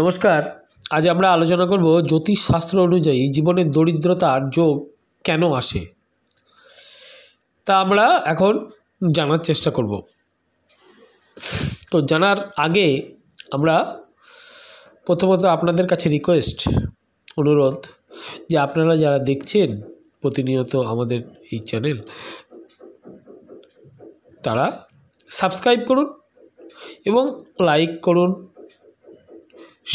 নমস্কার আজ আমরা আলোচনা করব জ্যোতিষশাস্ত্র অনুযায়ী জীবনের দরিদ্রতার যোগ কেন আসে তা আমরা এখন জানার চেষ্টা করব তো জানার আগে আমরা প্রথমত আপনাদের কাছে রিকোয়েস্ট অনুরোধ যে আপনারা যারা দেখছেন প্রতিনিয়ত আমাদের এই চ্যানেল তারা সাবস্ক্রাইব করুন এবং লাইক করুন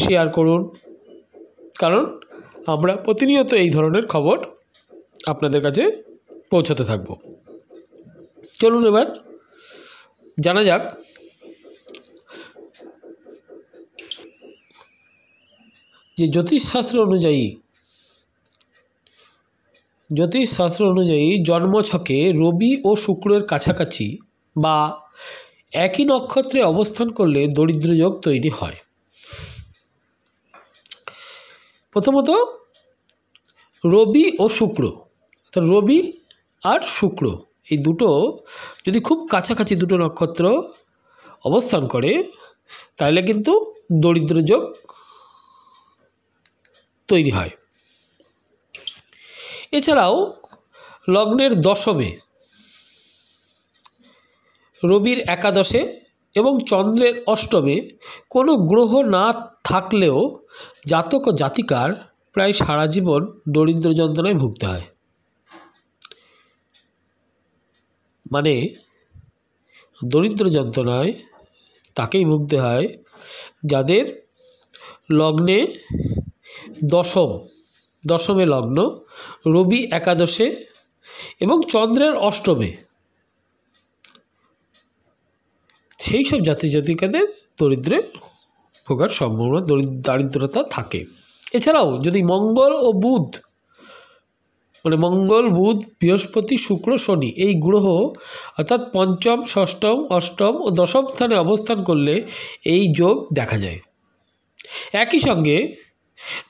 শেয়ার করুন কারণ আমরা প্রতিনিয়ত এই ধরনের খবর আপনাদের কাছে পৌঁছাতে থাকব চলুন এবার জানা যাক যে জ্যোতিষশাস্ত্র অনুযায়ী জ্যোতিষশাস্ত্র অনুযায়ী জন্মছকে রবি ও শুক্রের কাছাকাছি বা একই নক্ষত্রে অবস্থান করলে দরিদ্রযোগ তৈরি হয় প্রথমত রবি ও শুক্র তা রবি আর শুক্র এই দুটো যদি খুব কাছাকাছি দুটো নক্ষত্র অবস্থান করে তাহলে কিন্তু দরিদ্র যোগ তৈরি হয় এছাড়াও লগ্নের দশমে রবির একাদশে এবং চন্দ্রের অষ্টমে কোনো গ্রহ না থাকলেও জাতক ও জাতিকার প্রায় সারা জীবন দরিদ্র যন্ত্রণায় ভুগতে হয় মানে দরিদ্র যন্ত্রণায় তাকেই ভুগতে হয় যাদের লগ্নে দশম দশমে লগ্ন রবি একাদশে এবং চন্দ্রের অষ্টমে সেই সব জাতি জাতিকাদের দরিদ্রে প্রকার সম্ভাবনা দারিদ্রতা থাকে এছাড়াও যদি মঙ্গল ও বুধ মানে মঙ্গল বুধ বৃহস্পতি শুক্র শনি এই গ্রহ অর্থাৎ পঞ্চম ষষ্ঠম অষ্টম ও দশম স্থানে অবস্থান করলে এই যোগ দেখা যায় একই সঙ্গে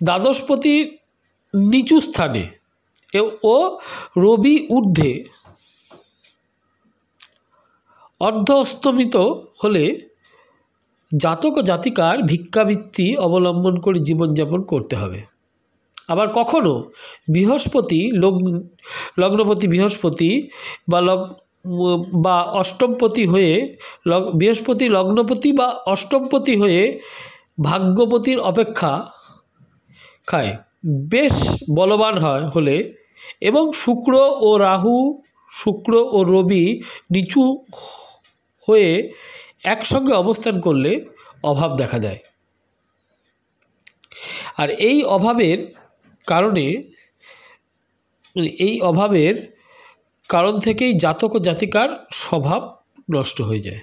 দ্বাদশপতির নিচু স্থানে ও রবি ঊর্ধ্বে অর্ধ অস্তমিত হলে জাতক ও জাতিকার ভিক্ষাবৃত্তি অবলম্বন করে জীবনযাপন করতে হবে আবার কখনো বৃহস্পতি লগ্ন লগ্নপতি বৃহস্পতি বা লগ বা অষ্টমপতি হয়ে বৃহস্পতি লগ্নপতি বা অষ্টমপতি হয়ে ভাগ্যপতির অপেক্ষা খায় বেশ বলবান হয় হলে এবং শুক্র ও রাহু শুক্র ও রবি নিচু হয়ে একসঙ্গে অবস্থান করলে অভাব দেখা দেয় আর এই অভাবের কারণে মানে এই অভাবের কারণ থেকেই জাতক ও জাতিকার স্বভাব নষ্ট হয়ে যায়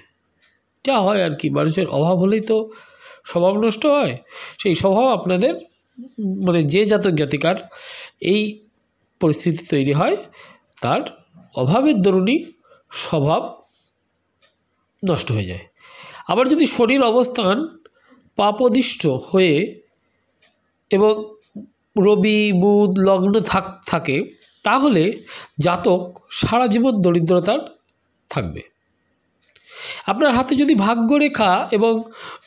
যা হয় আর কি মানুষের অভাব হলেই তো স্বভাব নষ্ট হয় সেই স্বভাব আপনাদের মানে যে জাতক জাতিকার এই পরিস্থিতি তৈরি হয় তার অভাবের দরুনই স্বভাব নষ্ট হয়ে যায় আবার যদি শরীর অবস্থান পাপদিষ্ট হয়ে এবং রবি বুধ লগ্ন থাক থাকে তাহলে জাতক সারা জীবন দরিদ্রতার থাকবে আপনার হাতে যদি ভাগ্য রেখা এবং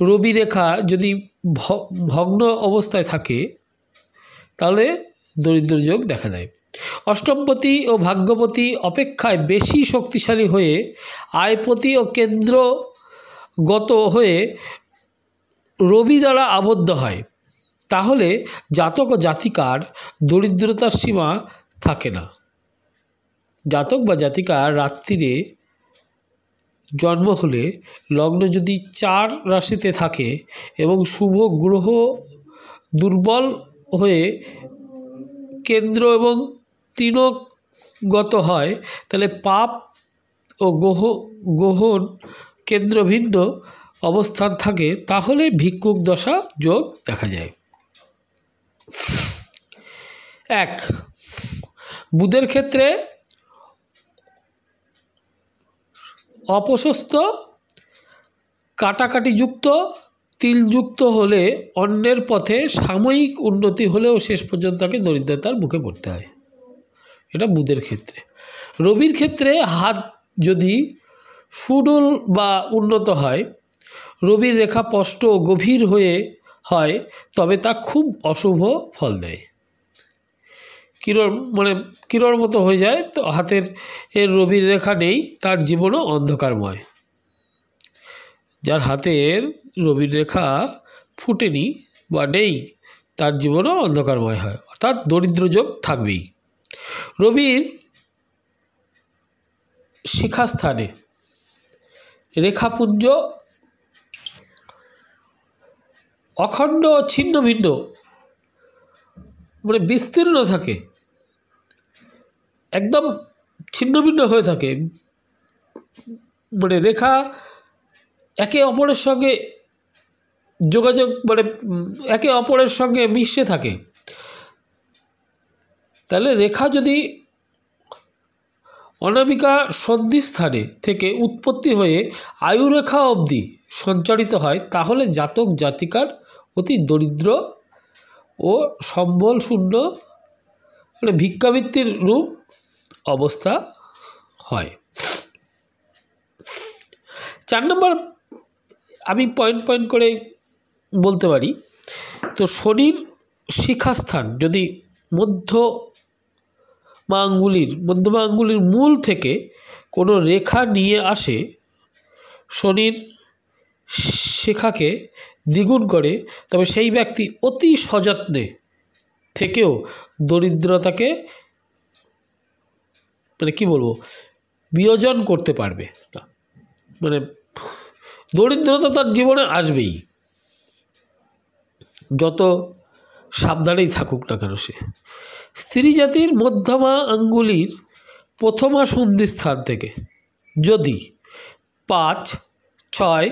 রবি রেখা যদি ভগ্ন অবস্থায় থাকে তাহলে দরিদ্র যোগ দেখা দেয় অষ্টমপতি ও ভাগ্যপতি অপেক্ষায় বেশি শক্তিশালী হয়ে আয়পতি ও কেন্দ্রগত হয়ে রবি দ্বারা আবদ্ধ হয় তাহলে জাতক ও জাতিকার দরিদ্রতার সীমা থাকে না জাতক বা জাতিকার রাত্রিরে জন্ম হলে লগ্ন যদি চার রাশিতে থাকে এবং শুভ গ্রহ দুর্বল হয়ে কেন্দ্র এবং তৃণগত হয় তাহলে পাপ ও গ্রহ গ্রহণ কেন্দ্র ভিন্ন অবস্থান থাকে তাহলে ভিক্ষুক দশা যোগ দেখা যায় এক বুধের ক্ষেত্রে অপশস্ত কাটাকাটিযুক্ত তিলযুক্ত হলে অন্যের পথে সাময়িক উন্নতি হলেও শেষ পর্যন্ত তাকে দরিদ্রতার মুখে পড়তে হয় এটা বুধের ক্ষেত্রে রবির ক্ষেত্রে হাত যদি সুডুল বা উন্নত হয় রবির রেখা স্পষ্ট গভীর হয়ে হয় তবে তা খুব অশুভ ফল দেয় কিরণ মানে কিরণ মতো হয়ে যায় তো হাতের এর রবির রেখা নেই তার জীবনও অন্ধকারময় যার হাতের রবির রেখা ফুটেনি বা নেই তার জীবনও অন্ধকারময় হয় অর্থাৎ দরিদ্র যোগ থাকবেই রবির শিখাস্থানে রেখাপুঞ্জ অখণ্ড ছিন্ন ভিন্ন মানে বিস্তীর্ণ থাকে একদম ছিন্ন ভিন্ন হয়ে থাকে মানে রেখা একে অপরের সঙ্গে যোগাযোগ মানে একে অপরের সঙ্গে মিশে থাকে তাহলে রেখা যদি অনামিকা সন্ধিস্থানে থেকে উৎপত্তি হয়ে আয়ুরেখা অবধি সঞ্চারিত হয় তাহলে জাতক জাতিকার অতি দরিদ্র ও সম্বল শূন্য মানে ভিক্ষাবৃত্তির রূপ অবস্থা হয় চার নম্বর আমি পয়েন্ট পয়েন্ট করে বলতে পারি তো শনির শিখাস্থান যদি মধ্য বা আঙ্গুলির মধ্যমা আঙ্গুলির মূল থেকে কোনো রেখা নিয়ে আসে শনির শেখাকে দ্বিগুণ করে তবে সেই ব্যক্তি অতি সযত্নে থেকেও দরিদ্রতাকে মানে কি বলবো বিয়োজন করতে পারবে না মানে দরিদ্রতা তার জীবনে আসবেই যত সাবধানেই থাকুক না কেন সে স্ত্রী জাতির মধ্যমা আঙ্গুলির প্রথমা সন্ধিস্থান থেকে যদি পাঁচ ছয়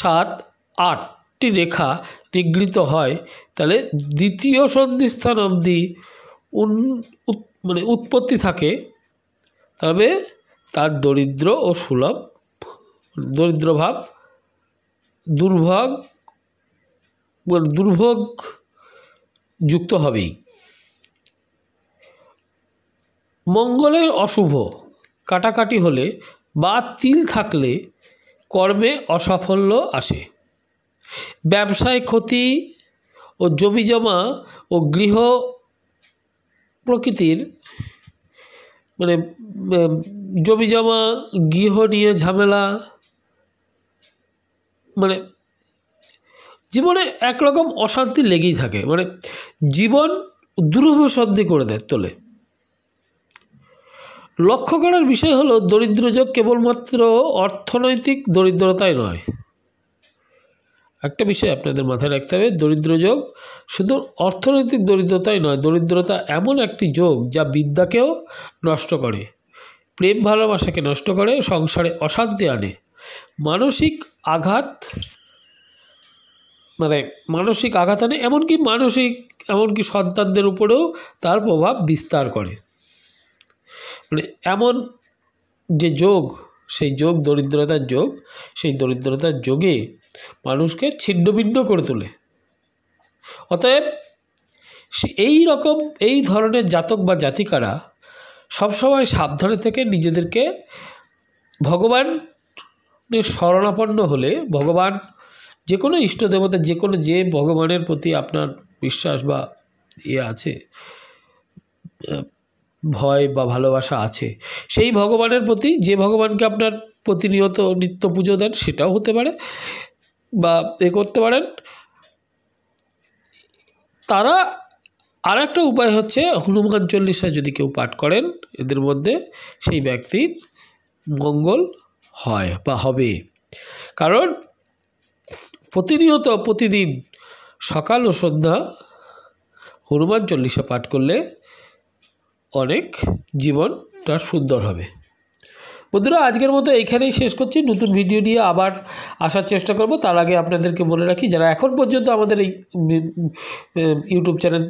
সাত আটটি রেখা নিগৃহীত হয় তাহলে দ্বিতীয় সন্ধিস্থান অবধি উন মানে উৎপত্তি থাকে তবে মানে তার দরিদ্র ও সুলভ দরিদ্রভাব দুর্ভোগ মানে দুর্ভোগ যুক্ত হবেই মঙ্গলের অশুভ কাটাকাটি হলে বা তিল থাকলে কর্মে অসাফল্য আসে ব্যবসায় ক্ষতি ও জমিজমা ও গৃহ প্রকৃতির মানে জমিজমা গৃহ নিয়ে ঝামেলা মানে জীবনে একরকম অশান্তি লেগেই থাকে মানে জীবন দ্রুভ সন্ধি করে দেয় তোলে লক্ষ্য করার বিষয় হলো দরিদ্র যোগ কেবলমাত্র অর্থনৈতিক দরিদ্রতাই নয় একটা বিষয় আপনাদের মাথায় রাখতে হবে দরিদ্র যোগ শুধু অর্থনৈতিক দরিদ্রতাই নয় দরিদ্রতা এমন একটি যোগ যা বিদ্যাকেও নষ্ট করে প্রেম ভালোবাসাকে নষ্ট করে সংসারে অশান্তি আনে মানসিক আঘাত মানে মানসিক আঘাত আনে এমনকি মানসিক এমনকি সন্তানদের উপরেও তার প্রভাব বিস্তার করে মানে এমন যে যোগ সেই যোগ দরিদ্রতার যোগ সেই দরিদ্রতার যোগে মানুষকে ছিন্নভিন্ন করে তোলে অতএব এই রকম এই ধরনের জাতক বা জাতিকারা সবসময় সাবধানে থেকে নিজেদেরকে ভগবানের শরণাপন্ন হলে ভগবান যে কোনো ইষ্ট দেবতা যে কোনো যে ভগবানের প্রতি আপনার বিশ্বাস বা ইয়ে আছে ভয় বা ভালোবাসা আছে সেই ভগবানের প্রতি যে ভগবানকে আপনার প্রতিনিয়ত নিত্য পুজো দেন সেটাও হতে পারে বা এ করতে পারেন তারা আর একটা উপায় হচ্ছে হনুমান চল্লিশা যদি কেউ পাঠ করেন এদের মধ্যে সেই ব্যক্তির মঙ্গল হয় বা হবে কারণ প্রতিনিয়ত প্রতিদিন সকাল ও সন্ধ্যা হনুমান চল্লিশা পাঠ করলে অনেক জীবনটা সুন্দর হবে বন্ধুরা আজকের মতো এইখানেই শেষ করছি নতুন ভিডিও নিয়ে আবার আসার চেষ্টা করব তার আগে আপনাদেরকে বলে রাখি যারা এখন পর্যন্ত আমাদের এই ইউটিউব চ্যানেল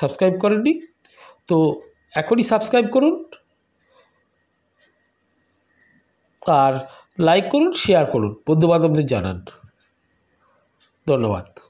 সাবস্ক্রাইব করেননি তো এখনই সাবস্ক্রাইব করুন আর লাইক করুন শেয়ার করুন বন্ধুবান্ধবদের জানান ধন্যবাদ